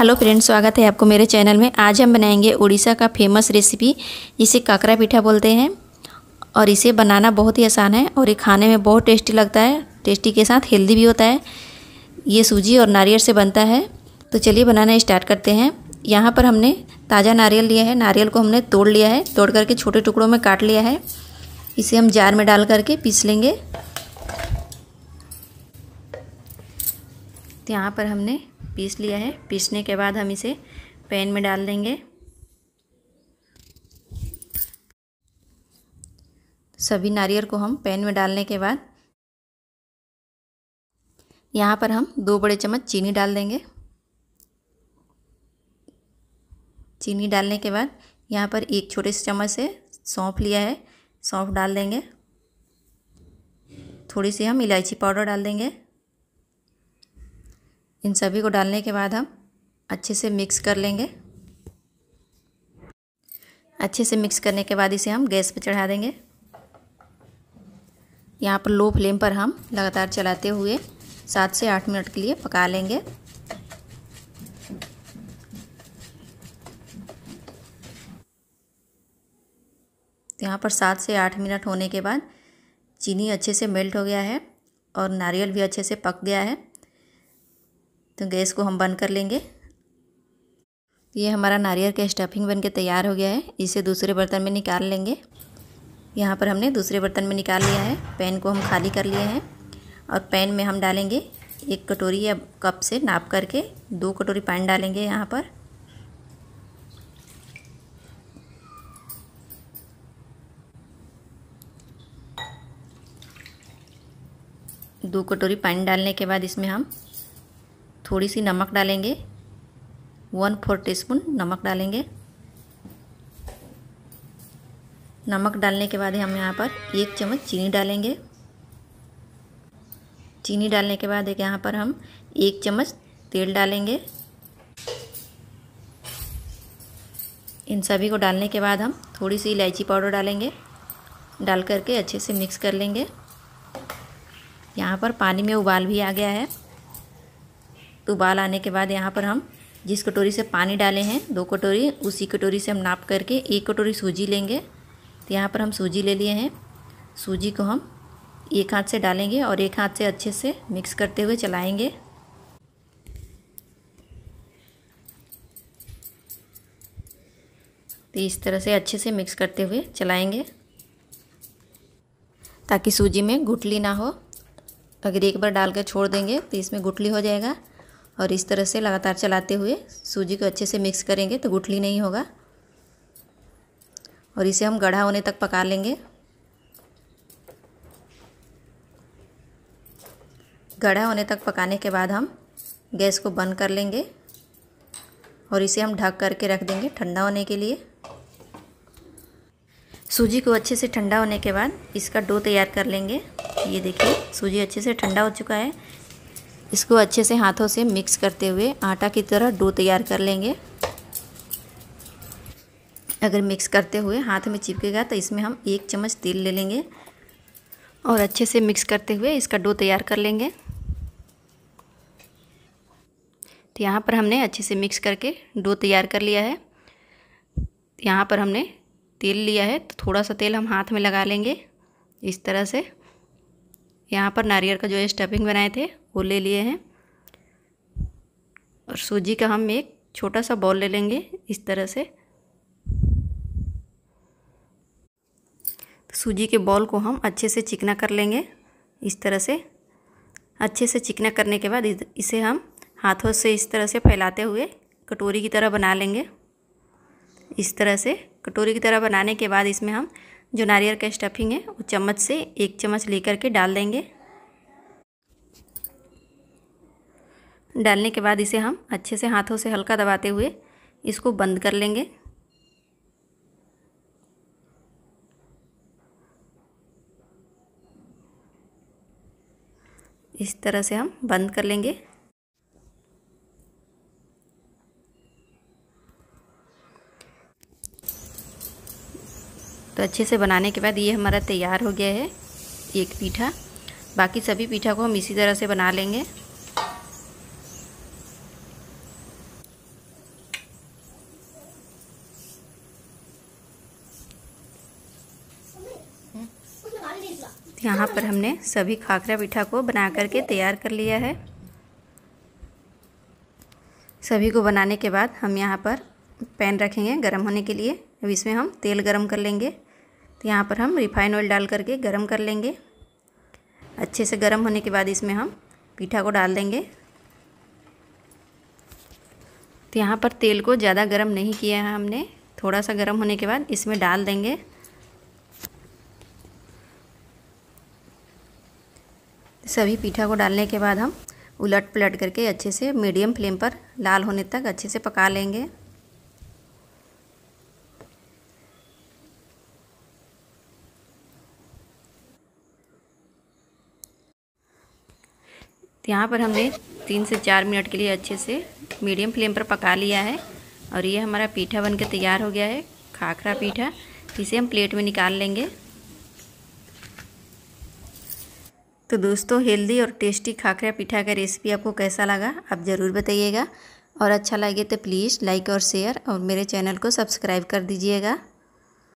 hello friends स्वागत है आपको मेरे चैनल में आज हम बनाएंगे उड़ीसा का फेमस रेसिपी जिसे काकरा पीठा बोलते हैं और इसे बनाना बहुत ही आसान है और ये खाने में बहुत टेस्टी लगता है टेस्टी के साथ हेल्दी भी होता है ये सूजी और नारियल से बनता है तो चलिए बनाना स्टार्ट करते हैं यहाँ पर हमने ताज़ा नारियल लिया है नारियल को हमने तोड़ लिया है तोड़ करके छोटे टुकड़ों में काट लिया है इसे हम जार में डाल करके पीस लेंगे तो यहाँ पर हमने पीस लिया है पीसने के बाद हम इसे पैन में डाल देंगे सभी नारियल को हम पैन में डालने के बाद यहाँ पर हम दो बड़े चम्मच चीनी डाल देंगे चीनी डालने के बाद यहाँ पर एक छोटे से चम्मच से सौंफ लिया है सौंफ डाल देंगे थोड़ी सी हम इलायची पाउडर डाल देंगे इन सभी को डालने के बाद हम अच्छे से मिक्स कर लेंगे अच्छे से मिक्स करने के बाद इसे हम गैस पर चढ़ा देंगे यहाँ पर लो फ्लेम पर हम लगातार चलाते हुए सात से आठ मिनट के लिए पका लेंगे तो यहाँ पर सात से आठ मिनट होने के बाद चीनी अच्छे से मेल्ट हो गया है और नारियल भी अच्छे से पक गया है तो गैस को हम बंद कर लेंगे ये हमारा नारियल का स्टफिंग बनके तैयार हो गया है इसे दूसरे बर्तन में निकाल लेंगे यहाँ पर हमने दूसरे बर्तन में निकाल लिया है पैन को हम खाली कर लिए हैं और पैन में हम डालेंगे एक कटोरी या कप से नाप करके दो कटोरी पानी डालेंगे यहाँ पर दो कटोरी पानी डालने के बाद इसमें हम थोड़ी सी नमक डालेंगे वन फोर टीस्पून नमक डालेंगे नमक डालने के बाद हम यहाँ पर एक चम्मच चीनी डालेंगे चीनी डालने के बाद एक यहाँ पर हम एक चम्मच तेल डालेंगे इन सभी को डालने के बाद हम थोड़ी सी इलायची पाउडर डालेंगे डाल करके अच्छे से मिक्स कर लेंगे यहाँ पर पानी में उबाल भी आ गया है तो उबाल आने के बाद यहाँ पर हम जिस कटोरी से पानी डाले हैं दो कटोरी उसी कटोरी से हम नाप करके एक कटोरी सूजी लेंगे तो यहाँ पर हम सूजी ले लिए हैं सूजी को हम एक हाथ से डालेंगे और एक हाथ से अच्छे से मिक्स करते हुए चलाएंगे तो इस तरह से अच्छे से मिक्स करते हुए चलाएंगे ताकि सूजी में गुठली ना हो अगर एक बार डाल कर छोड़ देंगे तो इसमें गुठली हो जाएगा और इस तरह से लगातार चलाते हुए सूजी को अच्छे से मिक्स करेंगे तो गुठली नहीं होगा और इसे हम गढ़ा होने तक पका लेंगे गढ़ा होने तक पकाने के बाद हम गैस को बंद कर लेंगे और इसे हम ढक करके रख देंगे ठंडा होने के लिए सूजी को अच्छे से ठंडा होने के बाद इसका डो तैयार कर लेंगे ये देखिए सूजी अच्छे से ठंडा हो चुका है इसको अच्छे से हाथों से मिक्स करते हुए आटा की तरह डो तैयार कर लेंगे अगर मिक्स करते हुए हाथ में चिपकेगा तो इसमें हम एक चम्मच तेल ले लेंगे और अच्छे से मिक्स करते हुए इसका डो तैयार कर लेंगे तो यहाँ पर हमने अच्छे से मिक्स करके डो तैयार कर लिया है यहाँ पर हमने तेल लिया है तो थोड़ा सा तेल हम हाथ में लगा लेंगे इस तरह से यहाँ पर नारियल का जो है स्टफिंग बनाए थे वो ले लिए हैं और सूजी का हम एक छोटा सा बॉल ले लेंगे इस तरह से तो सूजी के बॉल को हम अच्छे से चिकना कर लेंगे इस तरह से अच्छे से चिकना करने के बाद इसे हम हाथों से इस तरह से फैलाते हुए कटोरी की तरह बना लेंगे इस तरह से कटोरी की तरह बनाने के बाद इसमें हम जो नारियल का स्टफिंग है वो चम्मच से एक चम्मच लेकर के डाल देंगे डालने के बाद इसे हम अच्छे से हाथों से हल्का दबाते हुए इसको बंद कर लेंगे इस तरह से हम बंद कर लेंगे तो अच्छे से बनाने के बाद ये हमारा तैयार हो गया है एक पीठा बाकी सभी पीठा को हम इसी तरह से बना लेंगे यहाँ पर हमने सभी खाखरा पिठा को बना करके तैयार कर लिया है सभी को बनाने के बाद हम यहाँ पर पैन रखेंगे गर्म होने के लिए अब इसमें हम तेल गर्म कर लेंगे तो यहाँ पर हम रिफाइन ऑयल डाल करके गर्म कर लेंगे अच्छे से गर्म होने के बाद इसमें हम पीठा को डाल देंगे तो यहाँ पर तेल को ज़्यादा गर्म नहीं किया है हमने थोड़ा सा गर्म होने के बाद इसमें डाल देंगे सभी पीठा को डालने के बाद हम उलट पलट करके अच्छे से मीडियम फ्लेम पर लाल होने तक अच्छे से पका लेंगे यहाँ पर हमने तीन से चार मिनट के लिए अच्छे से मीडियम फ्लेम पर पका लिया है और ये हमारा पीठा बनकर तैयार हो गया है खाखरा पीठा इसे हम प्लेट में निकाल लेंगे तो दोस्तों हेल्दी और टेस्टी खाखरा पिठा का रेसिपी आपको कैसा लगा आप ज़रूर बताइएगा और अच्छा लगे तो प्लीज़ लाइक और शेयर और मेरे चैनल को सब्सक्राइब कर दीजिएगा